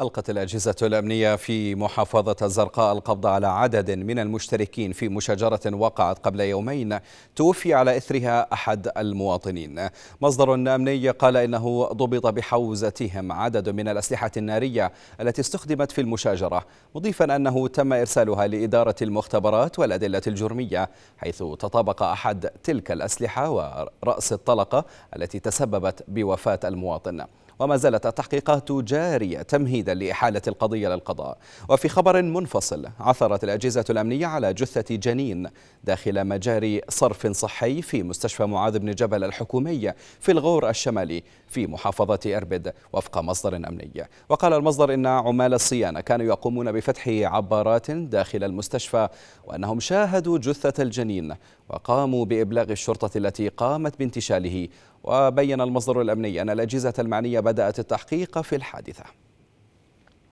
ألقت الأجهزة الأمنية في محافظة الزرقاء القبض على عدد من المشتركين في مشاجرة وقعت قبل يومين توفي على إثرها أحد المواطنين مصدر أمني قال إنه ضبط بحوزتهم عدد من الأسلحة النارية التي استخدمت في المشاجرة مضيفا أنه تم إرسالها لإدارة المختبرات والأدلة الجرمية حيث تطابق أحد تلك الأسلحة ورأس الطلقة التي تسببت بوفاة المواطن وما زالت التحقيقات جارية تمهيدا لإحالة القضية للقضاء وفي خبر منفصل عثرت الأجهزة الأمنية على جثة جنين داخل مجاري صرف صحي في مستشفى معاذ بن جبل الحكومي في الغور الشمالي في محافظة إربد وفق مصدر أمني وقال المصدر إن عمال الصيانة كانوا يقومون بفتح عبارات داخل المستشفى وأنهم شاهدوا جثة الجنين وقاموا بإبلاغ الشرطة التي قامت بانتشاله وبين المصدر الأمني أن الأجهزة المعنية بدأت التحقيق في الحادثة